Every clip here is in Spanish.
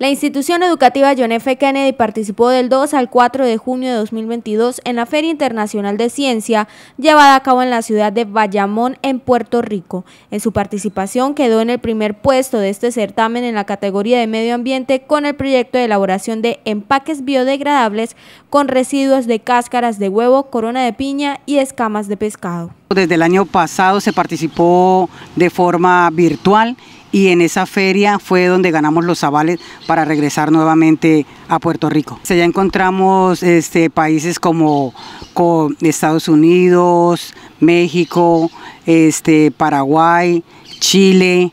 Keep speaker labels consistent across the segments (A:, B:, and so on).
A: La institución educativa John F. Kennedy participó del 2 al 4 de junio de 2022 en la Feria Internacional de Ciencia llevada a cabo en la ciudad de Bayamón, en Puerto Rico. En su participación quedó en el primer puesto de este certamen en la categoría de medio ambiente con el proyecto de elaboración de empaques biodegradables con residuos de cáscaras de huevo, corona de piña y escamas de pescado.
B: Desde el año pasado se participó de forma virtual y en esa feria fue donde ganamos los avales para regresar nuevamente a Puerto Rico. Allá encontramos este, países como, Estados Unidos, México, este, Paraguay, Chile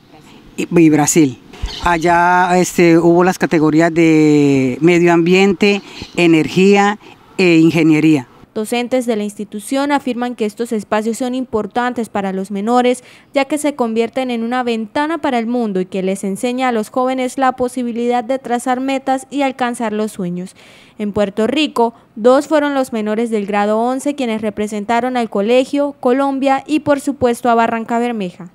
B: y, Brasil. Allá este, hubo las categorías de medio ambiente, energía e ingeniería.
A: Docentes de la institución afirman que estos espacios son importantes para los menores, ya que se convierten en una ventana para el mundo y que les enseña a los jóvenes la posibilidad de trazar metas y alcanzar los sueños. En Puerto Rico, dos fueron los menores del grado 11 quienes representaron al colegio, Colombia y por supuesto a
C: Barranca Bermeja.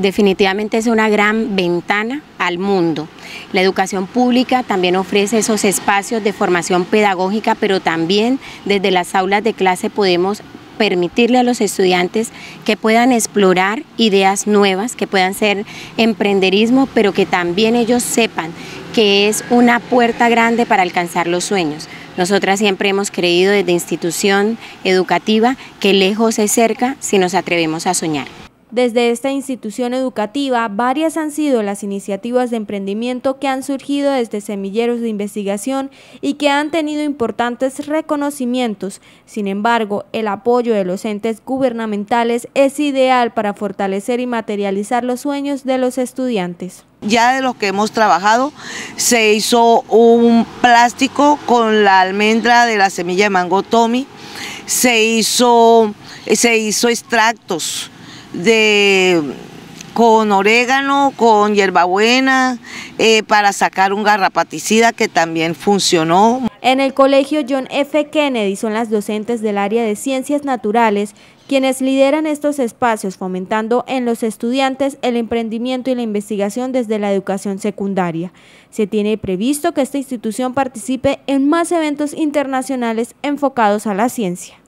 C: Definitivamente es una gran ventana al mundo. La educación pública también ofrece esos espacios de formación pedagógica, pero también desde las aulas de clase podemos permitirle a los estudiantes que puedan explorar ideas nuevas, que puedan ser emprenderismo, pero que también ellos sepan que es una puerta grande para alcanzar los sueños. Nosotras siempre hemos creído desde institución educativa que lejos es cerca si nos atrevemos a soñar.
A: Desde esta institución educativa, varias han sido las iniciativas de emprendimiento que han surgido desde semilleros de investigación y que han tenido importantes reconocimientos. Sin embargo, el apoyo de los entes gubernamentales es ideal para fortalecer y materializar los sueños de los estudiantes.
D: Ya de los que hemos trabajado, se hizo un plástico con la almendra de la semilla de mango Tommy, se hizo, se hizo extractos, de con orégano, con hierbabuena, eh, para sacar un garrapaticida que también funcionó. En el colegio John F.
A: Kennedy son las docentes del área de ciencias naturales quienes lideran estos espacios fomentando en los estudiantes el emprendimiento y la investigación desde la educación secundaria. Se tiene previsto que esta institución participe en más eventos internacionales enfocados a la ciencia.